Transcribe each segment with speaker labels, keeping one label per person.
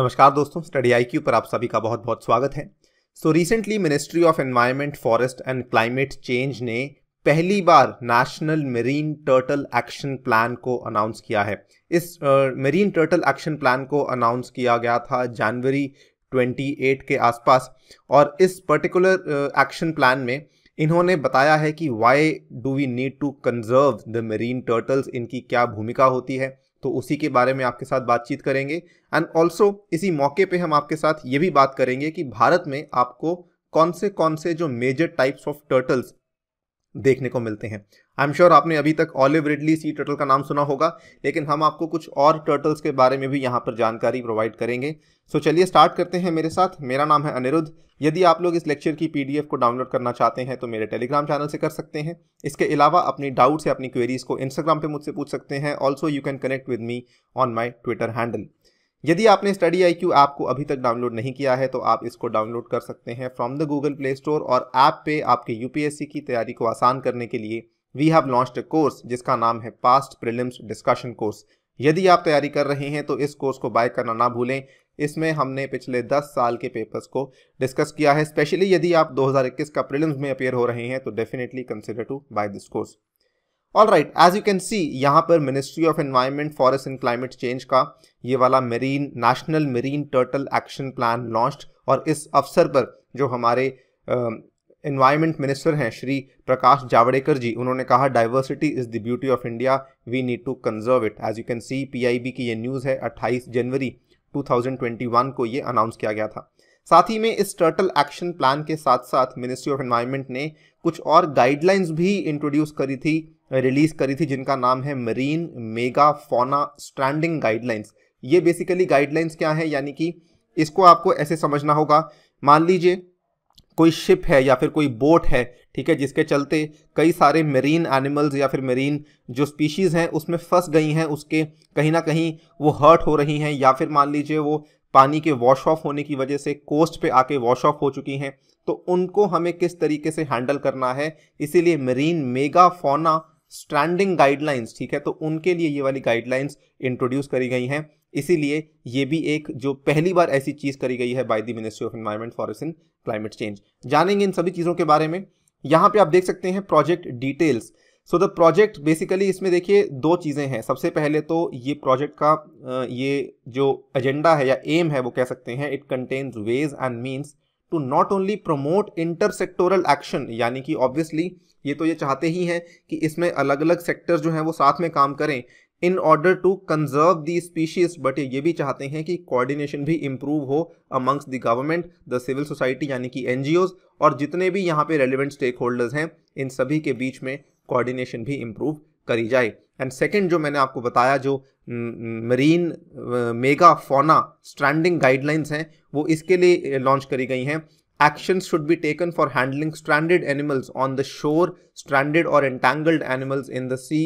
Speaker 1: नमस्कार दोस्तों study I Q पर आप सभी का बहुत बहुत स्वागत है so recently ministry of environment forest and climate change ने पहली बार national marine turtle action plan को अनाउंस किया है इस मेरीन टर्टल एक्शन प्लान को अनाउंस किया गया था जनवरी 28 के आसपास और इस पर्टिकुलर एक्शन प्लान में इन्होंने बताया है कि why do we need to conserve the marine turtles इनकी क्या भूमिका होती है तो उसी के बारे में आपके साथ बातचीत करेंगे एंड ऑल्सो इसी मौके पे हम आपके साथ ये भी बात करेंगे कि भारत में आपको कौन से कौन से जो मेजर टाइप्स ऑफ टर्टल्स देखने को मिलते हैं आई एम श्योर आपने अभी तक ऑलिव रिडली सी टर्टल का नाम सुना होगा लेकिन हम आपको कुछ और टर्टल्स के बारे में भी यहाँ पर जानकारी प्रोवाइड करेंगे सो चलिए स्टार्ट करते हैं मेरे साथ मेरा नाम है अनिरुद्ध यदि आप लोग इस लेक्चर की पीडीएफ को डाउनलोड करना चाहते हैं तो मेरे टेलीग्राम चैनल से कर सकते हैं इसके अलावा अपनी डाउट्स या अपनी क्वेरीज़ को इंस्टाग्राम पर मुझसे पूछ सकते हैं also you can connect with me on my Twitter handle यदि आपने स्टडी आई क्यू ऐप को अभी तक डाउनलोड नहीं किया है तो आप इसको डाउनलोड कर सकते हैं from the Google Play Store और ऐप पे आपके यूपीएससी की तैयारी को आसान करने के लिए we have launch a course जिसका नाम है पास्ट प्रिलिम्स डिस्कशन कोर्स यदि आप तैयारी कर रहे हैं तो इस कोर्स को बाय करना ना भूलें इसमें हमने पिछले 10 साल के पेपर्स को डिस्कस किया है स्पेशली यदि आप 2021 का प्रिलिम्स में अपेयर हो रहे हैं तो definitely consider to buy this course all right as you can see यहाँ पर ministry of environment forest and climate change का ये वाला marine national marine turtle action plan launch और इस अवसर पर जो हमारे एनवायरमेंट मिनिस्टर हैं श्री प्रकाश जावड़ेकर जी उन्होंने कहा diversity is the beauty of India we need to conserve it as you can see बी की ये न्यूज़ है 28 जनवरी 2021 को ये अनाउंस किया गया था साथ ही में इस टर्टल एक्शन प्लान के साथ साथ मिनिस्ट्री ऑफ एनवायरमेंट ने कुछ और गाइडलाइंस भी इंट्रोड्यूस करी थी रिलीज करी थी जिनका नाम है marine mega fauna standing guidelines ये बेसिकली गाइडलाइंस क्या है यानी कि इसको आपको ऐसे समझना होगा मान लीजिए कोई शिप है या फिर कोई बोट है ठीक है जिसके चलते कई सारे मेरीन एनिमल्स या फिर मरीन जो स्पीशीज़ हैं उसमें फंस गई हैं उसके कहीं ना कहीं वो हर्ट हो रही हैं या फिर मान लीजिए वो पानी के वॉश ऑफ होने की वजह से कोस्ट पे आके वॉश ऑफ हो चुकी हैं तो उनको हमें किस तरीके से हैंडल करना है इसीलिए marine mega fauna standing guidelines ठीक है तो उनके लिए ये वाली गाइडलाइंस इंट्रोड्यूस करी गई हैं इसीलिए ये भी एक जो पहली बार ऐसी चीज़ करी गई है by the ministry of environment forest and climate change जानेंगे इन सभी चीज़ों के बारे में यहां पे आप देख सकते हैं project details so the project basically इसमें देखिए दो चीज़ें हैं सबसे पहले तो ये प्रोजेक्ट का ये जो एजेंडा है या एम है वो कह सकते हैं it contains ways and means to not only promote intersectoral action यानी कि ऑब्वियसली ये तो ये चाहते ही हैं कि इसमें अलग अलग सेक्टर जो हैं वो साथ में काम करें in order to conserve the species but ये भी चाहते हैं कि कोऑर्डिनेशन भी इम्प्रूव हो amongst the government the civil society यानी कि एन और जितने भी यहाँ पे रेलिवेंट स्टेक होल्डर्स हैं इन सभी के बीच में कोऑर्डिनेशन भी इम्प्रूव करी जाए एंड सेकेंड जो मैंने आपको बताया जो marine mega fauna stranding guidelines हैं वो इसके लिए लॉन्च करी गई हैं action should be taken for handling stranded animals on the shore stranded और entangled animals in the sea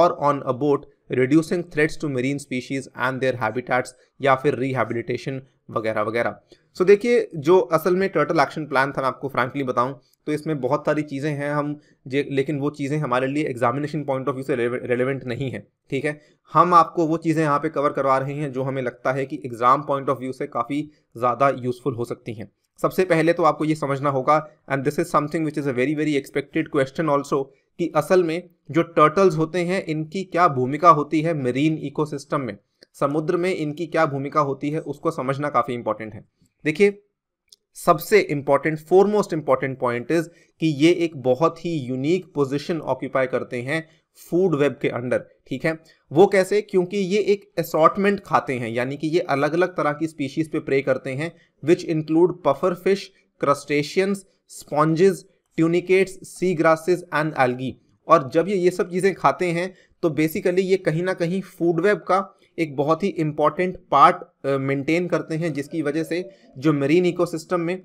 Speaker 1: और on a boat reducing threats to marine species and their habitats या फिर रिहेबिलिटेशन वगैरह वगैरह सो so, देखिए जो असल में टर्टल एक्शन प्लान था मैं आपको फ्रैंकली बताऊं तो इसमें बहुत सारी चीज़ें हैं हम जे लेकिन वो चीज़ें हमारे लिए एग्जामिनेशन पॉइंट ऑफ व्यू से रेलिवेंट नहीं है ठीक है हम आपको वो चीज़ें यहाँ पे कवर करवा रहे हैं जो हमें लगता है कि एग्ज़ाम पॉइंट ऑफ व्यू से काफ़ी ज़्यादा यूज़फुल हो सकती हैं सबसे पहले तो आपको ये समझना होगा and this is something which is a very very expected question also कि असल में जो टर्टल्स होते हैं इनकी क्या भूमिका होती है मरीन इकोसिस्टम में समुद्र में इनकी क्या भूमिका होती है उसको समझना काफ़ी इंपॉर्टेंट है देखिए सबसे important foremost important point is कि ये एक बहुत ही यूनिक पोजिशन ऑक्यूपाई करते हैं फूड वेब के अंडर ठीक है वो कैसे क्योंकि ये एक असॉटमेंट खाते हैं यानी कि ये अलग अलग तरह की स्पीशीज पे प्रे करते हैं which include puffer fish crustaceans sponges tunicates sea grasses and algae और जब ये ये सब चीज़ें खाते हैं तो बेसिकली ये कहीं ना कहीं फूड वेब का एक बहुत ही इम्पॉर्टेंट पार्ट मेंटेन करते हैं जिसकी वजह से जो मरीन इकोसिस्टम में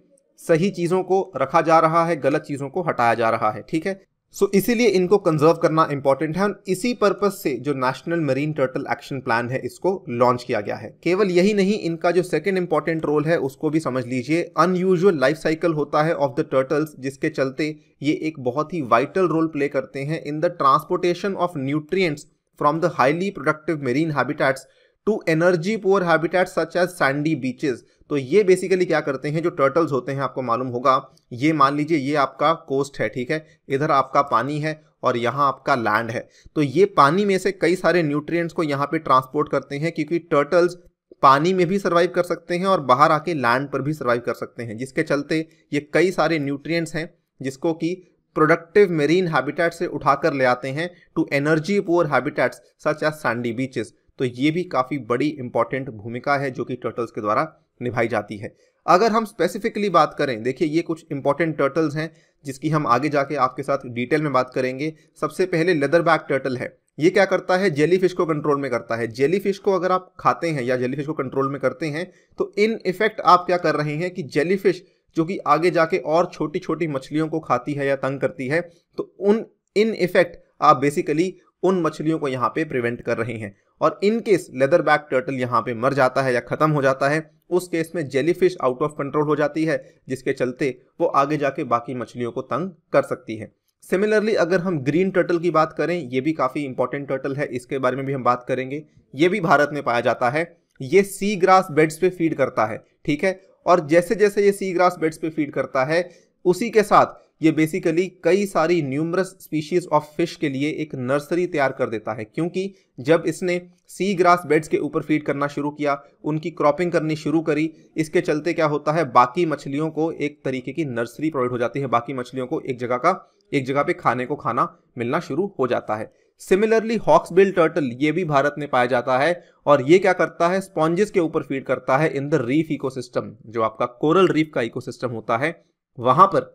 Speaker 1: सही चीज़ों को रखा जा रहा है गलत चीज़ों को हटाया जा रहा है ठीक है सो so, इसीलिए इनको कंजर्व करना इंपॉर्टेंट है और इसी पर्पज से जो national marine turtle action plan है इसको लॉन्च किया गया है केवल यही नहीं इनका जो सेकेंड इंपॉर्टेंट रोल है उसको भी समझ लीजिए अनयूजुअल लाइफ साइकिल होता है ऑफ द टर्टल्स जिसके चलते ये एक बहुत ही वाइटल रोल प्ले करते हैं in the transportation of nutrients from the highly productive marine habitats to energy poor habitats such as sandy beaches. तो ये बेसिकली क्या करते हैं जो टर्टल्स होते हैं आपको मालूम होगा ये मान लीजिए ये आपका कोस्ट है ठीक है इधर आपका पानी है और यहाँ आपका लैंड है तो ये पानी में से कई सारे न्यूट्रिएंट्स को यहाँ पे ट्रांसपोर्ट करते हैं क्योंकि टर्टल्स पानी में भी सर्वाइव कर सकते हैं और बाहर आके लैंड पर भी सर्वाइव कर सकते हैं जिसके चलते ये कई सारे न्यूट्रिएंट्स हैं जिसको कि प्रोडक्टिव मेरीन हैबिटेट से उठाकर ले आते हैं to energy poor habitats such as sandy beaches तो ये भी काफ़ी बड़ी इंपॉर्टेंट भूमिका है जो कि टर्टल्स के द्वारा निभाई जाती है अगर हम स्पेसिफिकली बात करें देखिए ये कुछ इंपॉर्टेंट टर्टल्स हैं जिसकी हम आगे जाके आपके साथ डिटेल में बात करेंगे सबसे पहले लेदर बैक टर्टल है ये क्या करता है जेली फिश को कंट्रोल में करता है जेली फिश को अगर आप खाते हैं या जेली फिश को कंट्रोल में करते हैं तो इन इफेक्ट आप क्या कर रहे हैं कि जेली फिश जो कि आगे जाके और छोटी छोटी मछलियों को खाती है या तंग करती है तो उन इन इफेक्ट आप बेसिकली उन मछलियों को यहाँ पे प्रिवेंट कर रहे हैं और in case leatherback turtle यहाँ पे मर जाता है या ख़त्म हो जाता है उस केस में जेलीफिश आउट ऑफ कंट्रोल हो जाती है जिसके चलते वो आगे जाके बाकी मछलियों को तंग कर सकती है सिमिलरली अगर हम ग्रीन टर्टल की बात करें ये भी काफ़ी इंपॉर्टेंट टर्टल है इसके बारे में भी हम बात करेंगे ये भी भारत में पाया जाता है ये सी ग्रास बेड्स पे फीड करता है ठीक है और जैसे जैसे ये सी ग्रास बेड्स पे फीड करता है उसी के साथ ये बेसिकली कई सारी न्यूमरस स्पीशीज ऑफ फिश के लिए एक नर्सरी तैयार कर देता है क्योंकि जब इसने सी ग्रास बेड्स के ऊपर फीड करना शुरू किया उनकी क्रॉपिंग करनी शुरू करी इसके चलते क्या होता है बाकी मछलियों को एक तरीके की नर्सरी प्रोवाइड हो जाती है बाकी मछलियों को एक जगह का एक जगह पे खाने को खाना मिलना शुरू हो जाता है सिमिलरली हॉक्सबिल टर्टल ये भी भारत में पाया जाता है और ये क्या करता है स्पॉन्जेस के ऊपर फीड करता है इन द रीफ इकोसिस्टम जो आपका कोरल रीफ का इकोसिस्टम होता है वहां पर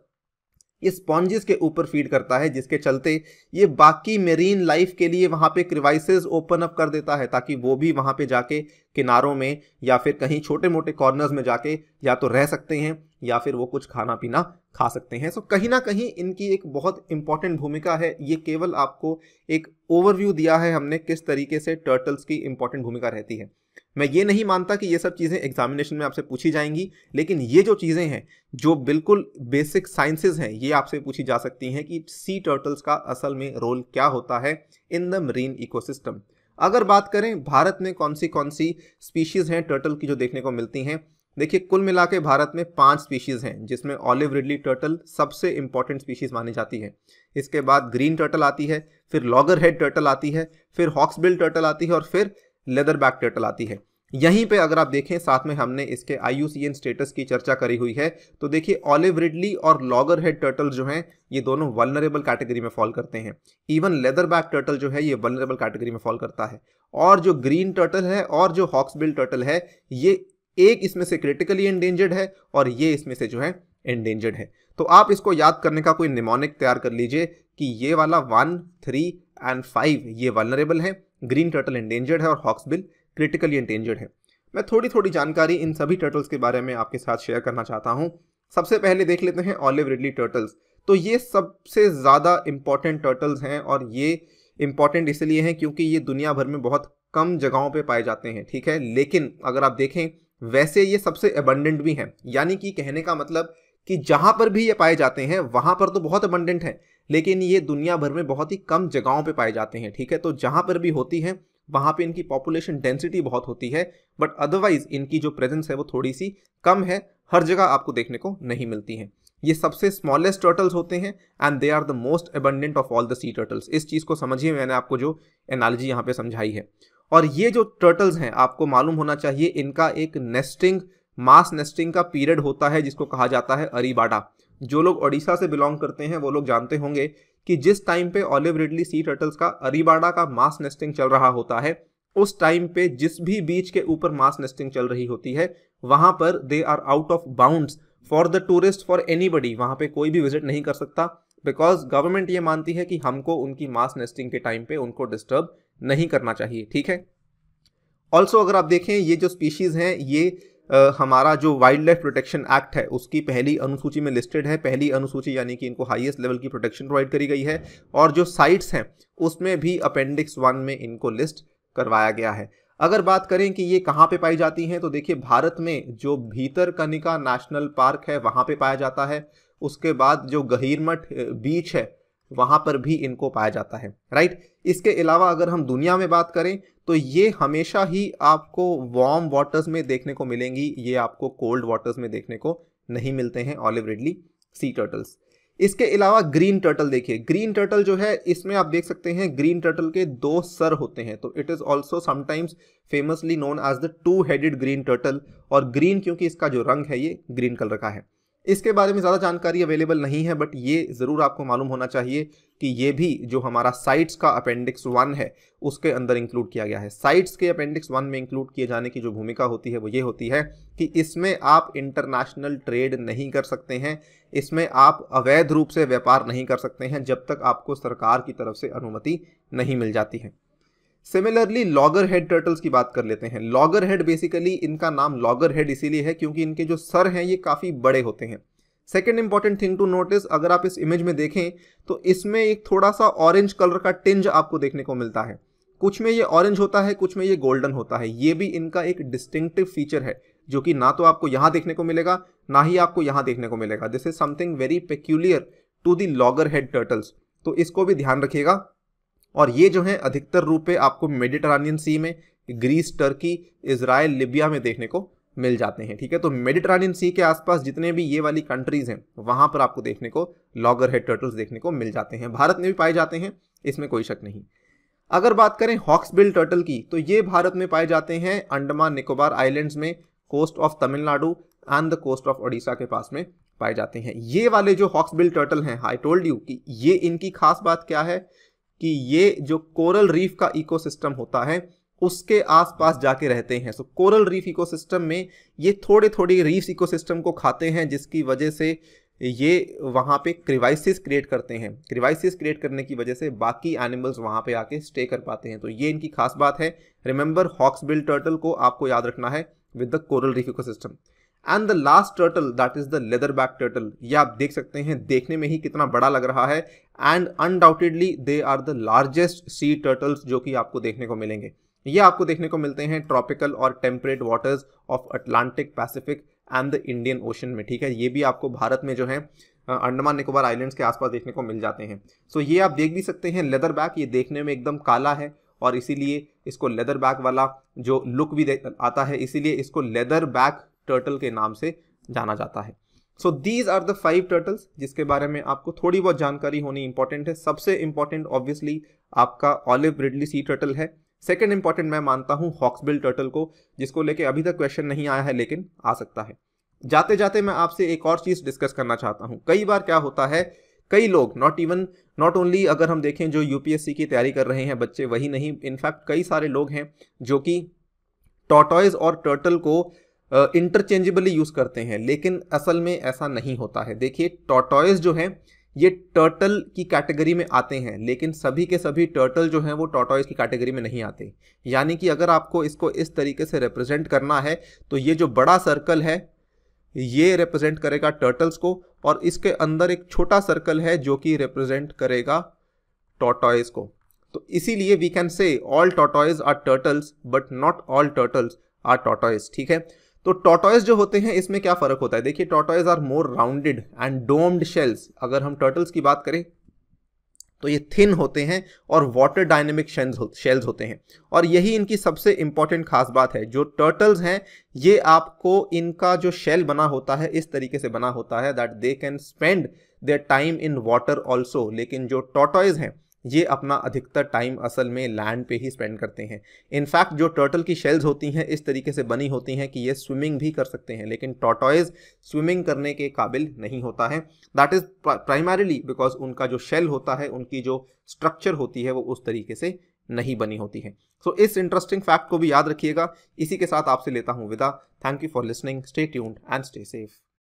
Speaker 1: ये स्पॉन्जेस के ऊपर फीड करता है जिसके चलते ये बाकी मेरीन लाइफ के लिए वहां पे क्रिवाइसेस ओपन अप कर देता है ताकि वो भी वहां पे जाके किनारों में या फिर कहीं छोटे मोटे कॉर्नर्स में जाके या तो रह सकते हैं या फिर वो कुछ खाना पीना खा सकते हैं सो so, कहीं ना कहीं इनकी एक बहुत इंपॉर्टेंट भूमिका है ये केवल आपको एक ओवरव्यू दिया है हमने किस तरीके से टर्टल्स की इंपॉर्टेंट भूमिका रहती है मैं ये नहीं मानता कि ये सब चीज़ें एग्जामिनेशन में आपसे पूछी जाएंगी लेकिन ये जो चीज़ें हैं जो बिल्कुल बेसिक साइंसेज हैं ये आपसे पूछी जा सकती हैं कि सी टर्टल्स का असल में रोल क्या होता है इन द मरीन इकोसिस्टम अगर बात करें भारत में कौन सी कौन सी स्पीशीज़ हैं टर्टल की जो देखने को मिलती हैं देखिए कुल मिला के भारत में पांच स्पीशीज़ हैं जिसमें ऑलिव रिडली टर्टल सबसे इंपॉर्टेंट स्पीशीज़ मानी जाती है इसके बाद ग्रीन टर्टल आती है फिर लॉगर हेड टर्टल आती है फिर हॉक्सबिल टर्टल आती है और फिर लेदर बैक टर्टल आती है यहीं पे अगर आप देखें साथ में हमने इसके आई स्टेटस की चर्चा करी हुई है तो देखिए ऑलिव रिडली और लॉगर हेड टर्टल जो हैं ये दोनों वलनरेबल कैटेगरी में फॉल करते हैं इवन लेदर बैक टर्टल जो है ये वलनरेबल कैटेगरी में फॉल करता है और जो ग्रीन टर्टल है और जो हॉक्सबिल टर्टल है ये एक इसमें से क्रिटिकली एंडेंजर्ड है और ये इसमें से जो है एंडेंजर्ड है तो आप इसको याद करने का कोई निमोनिक तैयार कर लीजिए कि ये वाला वन थ्री एंड फाइव ये वनरेबल है ग्रीन टर्टल एंडेंजर्ड है और हॉक्सबिल क्रिटिकली एंडेंजर्ड है मैं थोड़ी थोड़ी जानकारी इन सभी टर्टल्स के बारे में आपके साथ शेयर करना चाहता हूँ सबसे पहले देख लेते हैं ऑलिव रिडली टर्टल्स तो ये सबसे ज़्यादा इम्पॉर्टेंट टर्टल्स हैं और ये इम्पॉर्टेंट इसलिए हैं क्योंकि ये दुनिया भर में बहुत कम जगहों पे पाए जाते हैं ठीक है लेकिन अगर आप देखें वैसे ये सबसे अबंडेंट भी हैं यानी कि कहने का मतलब कि जहाँ पर भी ये पाए जाते हैं वहाँ पर तो बहुत अबंडेंट हैं लेकिन ये दुनिया भर में बहुत ही कम जगहों पे पाए जाते हैं ठीक है तो जहाँ पर भी होती हैं वहाँ पे इनकी पॉपुलेशन डेंसिटी बहुत होती है बट अदरवाइज इनकी जो प्रेजेंस है वो थोड़ी सी कम है हर जगह आपको देखने को नहीं मिलती हैं ये सबसे स्मॉलेस्ट टर्टल्स होते हैं and they are the most abundant of all the sea turtles इस चीज़ को समझिए मैंने आपको जो एनालॉजी यहाँ पे समझाई है और ये जो टर्टल्स हैं आपको मालूम होना चाहिए इनका एक नेस्टिंग मास नेस्टिंग का पीरियड होता है जिसको कहा जाता है अरीबाडा जो लोग ओडिशा से बिलोंग करते हैं वो लोग जानते होंगे कि जिस टाइम पे ऑलिव रिडली सी टर्टल्स का अरीबाडा का मास नेस्टिंग चल रहा होता है उस टाइम पे जिस भी बीच के ऊपर मास नेस्टिंग चल रही होती है वहां पर they are out of bound for the tourist for anybody वहां पर कोई भी विजिट नहीं कर सकता बिकॉज गवर्नमेंट ये मानती है कि हमको उनकी मास नेस्टिंग के टाइम पे उनको डिस्टर्ब नहीं करना चाहिए ठीक है ऑल्सो अगर आप देखें ये जो स्पीशीज़ हैं ये आ, हमारा जो वाइल्ड लाइफ प्रोटेक्शन एक्ट है उसकी पहली अनुसूची में लिस्टेड है पहली अनुसूची यानी कि इनको हाईएस्ट लेवल की प्रोटेक्शन प्रोवाइड करी गई है और जो साइट्स हैं उसमें भी अपेंडिक्स वन में इनको लिस्ट करवाया गया है अगर बात करें कि ये कहाँ पे पाई जाती हैं तो देखिए भारत में जो भीतर कनिका नेशनल पार्क है वहाँ पे पाया जाता है उसके बाद जो गहिरमठ बीच है वहां पर भी इनको पाया जाता है राइट इसके अलावा अगर हम दुनिया में बात करें तो ये हमेशा ही आपको वार्म वाटर्स में देखने को मिलेंगी ये आपको कोल्ड वाटर्स में देखने को नहीं मिलते हैं ऑलिव रिडली सी टर्टल्स इसके अलावा ग्रीन टर्टल देखिए ग्रीन टर्टल जो है इसमें आप देख सकते हैं ग्रीन टर्टल के दो सर होते हैं तो it is also sometimes famously known as the two headed green turtle और ग्रीन क्योंकि इसका जो रंग है ये ग्रीन कलर का है इसके बारे में ज़्यादा जानकारी अवेलेबल नहीं है बट ये ज़रूर आपको मालूम होना चाहिए कि ये भी जो हमारा साइट्स का अपेंडिक्स वन है उसके अंदर इंक्लूड किया गया है साइट्स के अपेंडिक्स वन में इंक्लूड किए जाने की जो भूमिका होती है वो ये होती है कि इसमें आप इंटरनेशनल ट्रेड नहीं कर सकते हैं इसमें आप अवैध रूप से व्यापार नहीं कर सकते हैं जब तक आपको सरकार की तरफ से अनुमति नहीं मिल जाती है सिमिलरली लॉगर हेड टर्टल्स की बात कर लेते हैं लॉगर हेड बेसिकली इनका नाम लॉगर हेड इसीलिए है क्योंकि इनके जो सर हैं ये काफ़ी बड़े होते हैं second important thing to notice अगर आप इस इमेज में देखें तो इसमें एक थोड़ा सा ऑरेंज कलर का टिंज आपको देखने को मिलता है कुछ में ये ऑरेंज होता है कुछ में ये गोल्डन होता है ये भी इनका एक डिस्टिंक्टिव फीचर है जो कि ना तो आपको यहाँ देखने को मिलेगा ना ही आपको यहाँ देखने को मिलेगा this is something very peculiar to the loggerhead turtles तो इसको भी ध्यान रखिएगा और ये जो है अधिकतर रूपे आपको मेडिटरानियन सी में ग्रीस टर्की इसराइल लिबिया में देखने को मिल जाते हैं ठीक है तो मेडिटरानियन सी के आसपास जितने भी ये वाली कंट्रीज़ हैं वहां पर आपको देखने को लॉगर हेड टर्टल्स देखने को मिल जाते हैं भारत में भी पाए जाते हैं इसमें कोई शक नहीं अगर बात करें हॉक्सबिल टर्टल की तो ये भारत में पाए जाते हैं अंडमान निकोबार आइलैंड्स में coast of Tamil Nadu and the coast of Odisha के पास में पाए जाते हैं ये वाले जो हॉक्सबिल टर्टल हैं आई टोल्ड यू कि ये इनकी खास बात क्या है कि ये जो कोरल रीफ का इकोसिस्टम होता है उसके आसपास जाके रहते हैं सो कोरल रीफ इकोसिस्टम में ये थोड़े थोड़े रीफ इकोसिस्टम को खाते हैं जिसकी वजह से ये वहाँ पे क्रिवाइसिस क्रिएट करते हैं क्रिवाइसिस क्रिएट करने की वजह से बाकी एनिमल्स वहाँ पे आके स्टे कर पाते हैं तो ये इनकी खास बात है रिमेंबर हॉक्सबिल टर्टल को आपको याद रखना है with the coral reef ecosystem and the last turtle that is the leatherback turtle ये आप देख सकते हैं देखने में ही कितना बड़ा लग रहा है and undoubtedly they are the largest sea turtles जो कि आपको देखने को मिलेंगे ये आपको देखने को मिलते हैं ट्रॉपिकल और temperate waters of Atlantic Pacific and the Indian Ocean में ठीक है ये भी आपको भारत में जो है अंडमान निकोबार आइलैंड्स के आसपास देखने को मिल जाते हैं सो so, ये आप देख भी सकते हैं लेदर बैक ये देखने में एकदम काला है और इसीलिए इसको लेदर बैक वाला जो लुक भी आता है इसीलिए इसको लेदर बैक टर्टल के नाम से जाना जाता है so these are the five turtles जिसके बारे में आपको थोड़ी बहुत जानकारी होनी इंपॉर्टेंट है सबसे इंपॉर्टेंट ऑब्वियसली आपका ऑलिव रिडली सी टर्टल है सेकेंड इंपॉर्टेंट मैं मानता हूँ हॉक्सबिल टर्टल को जिसको लेके अभी तक क्वेश्चन नहीं आया है लेकिन आ सकता है जाते जाते मैं आपसे एक और चीज़ डिस्कस करना चाहता हूँ कई बार क्या होता है कई लोग नॉट इवन नॉट ओनली अगर हम देखें जो यूपीएससी की तैयारी कर रहे हैं बच्चे वही नहीं इनफैक्ट कई सारे लोग हैं जो कि टॉटॉयज और टर्टल को इंटरचेंजेबली यूज़ करते हैं लेकिन असल में ऐसा नहीं होता है देखिए टोटॉयज जो है ये टर्टल की कैटेगरी में आते हैं लेकिन सभी के सभी टर्टल जो हैं वो टॉटॉयस की कैटेगरी में नहीं आते यानी कि अगर आपको इसको इस तरीके से रिप्रेजेंट करना है तो ये जो बड़ा सर्कल है ये रिप्रेजेंट करेगा टर्टल्स को और इसके अंदर एक छोटा सर्कल है जो कि रिप्रेजेंट करेगा टोटॉयज को तो इसीलिए we can say all tortoise are turtles but not all turtles are tortoise ठीक है तो टोटॉयज जो होते हैं इसमें क्या फ़र्क होता है देखिए tortoise are more rounded and domed shells अगर हम टर्टल्स की बात करें तो ये थिन होते हैं और वाटर डायनेमिक शेल्स होते हैं और यही इनकी सबसे इंपॉर्टेंट खास बात है जो टर्टल्स हैं ये आपको इनका जो शेल बना होता है इस तरीके से बना होता है that they can spend their time in water also लेकिन जो टोटॉयज हैं ये अपना अधिकतर टाइम असल में लैंड पे ही स्पेंड करते हैं इनफैक्ट जो टर्टल की शेल्स होती हैं इस तरीके से बनी होती हैं कि ये स्विमिंग भी कर सकते हैं लेकिन टोटॉयज स्विमिंग करने के काबिल नहीं होता है दैट इज़ प्राइमरीली बिकॉज उनका जो शेल होता है उनकी जो स्ट्रक्चर होती है वो उस तरीके से नहीं बनी होती है सो so, इस इंटरेस्टिंग फैक्ट को भी याद रखिएगा इसी के साथ आपसे लेता हूँ विदा thank you for listening stay tuned and stay safe